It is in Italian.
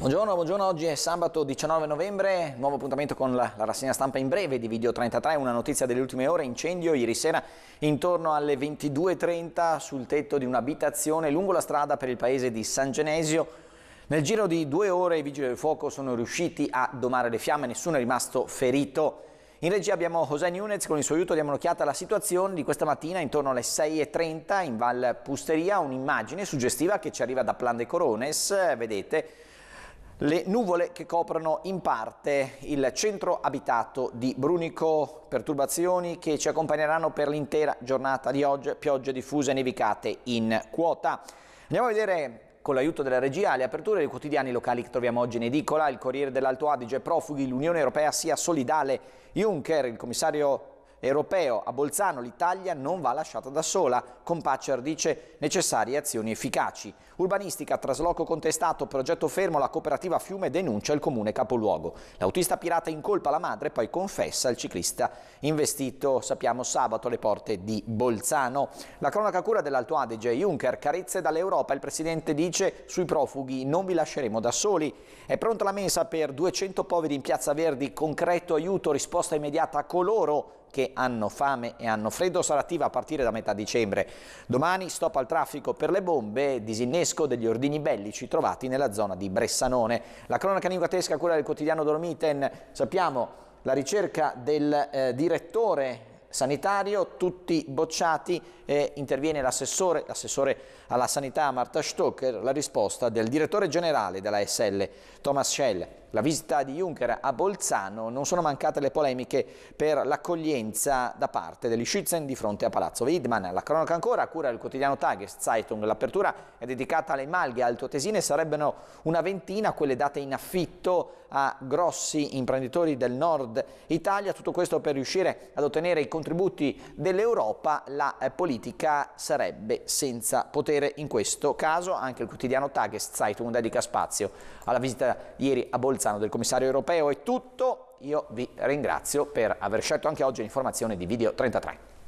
Buongiorno, buongiorno, oggi è sabato 19 novembre, nuovo appuntamento con la, la, rassegna stampa in breve di Video 33, una notizia delle ultime ore, incendio ieri sera intorno alle 22.30 sul tetto di un'abitazione lungo la strada per il paese di San Genesio. Nel giro di due ore i vigili del fuoco sono riusciti a domare le fiamme, nessuno è rimasto ferito. In regia abbiamo José Nunez, con il suo aiuto diamo un'occhiata alla situazione di questa mattina intorno alle 6.30 in Val Pusteria, un'immagine suggestiva che ci arriva da Plan de Corones, vedete le nuvole che coprono in parte il centro abitato di Brunico, perturbazioni che ci accompagneranno per l'intera giornata di oggi, piogge diffuse e nevicate in quota. Andiamo a vedere con l'aiuto della regia le aperture dei quotidiani locali che troviamo oggi in edicola, il Corriere dell'Alto Adige, Profughi, l'Unione Europea sia solidale, Juncker, il commissario europeo. A Bolzano l'Italia non va lasciata da sola. Compacciar dice necessarie azioni efficaci. Urbanistica, trasloco contestato, progetto fermo, la cooperativa Fiume denuncia il comune capoluogo. L'autista pirata incolpa la madre, poi confessa il ciclista investito, sappiamo, sabato alle porte di Bolzano. La cronaca cura dell'Alto Adige, Juncker, carezze dall'Europa. Il presidente dice sui profughi non vi lasceremo da soli. È pronta la mensa per 200 poveri in Piazza Verdi, concreto aiuto, risposta immediata a coloro che hanno fame e hanno freddo sarà attiva a partire da metà dicembre. Domani stop al traffico per le bombe e disinnesco degli ordini bellici trovati nella zona di Bressanone. La cronaca niguatesca, quella del quotidiano Dormiten, sappiamo la ricerca del eh, direttore sanitario, tutti bocciati, eh, interviene l'assessore, l'assessore alla sanità Marta Stocker, la risposta del direttore generale della SL Thomas Schell la visita di Juncker a Bolzano, non sono mancate le polemiche per l'accoglienza da parte degli Schützen di fronte a Palazzo Weidmann. La cronaca ancora a cura del quotidiano Tageszeitung. L'apertura è dedicata alle malghe altoatesine, sarebbero una ventina quelle date in affitto a grossi imprenditori del nord Italia. Tutto questo per riuscire ad ottenere i contributi dell'Europa. La eh, politica sarebbe senza potere in questo caso. Anche il quotidiano Tageszeitung dedica spazio alla visita ieri a Bolzano Bolzano, del commissario europeo è tutto, io vi ringrazio per aver scelto anche oggi l'informazione di Video 33.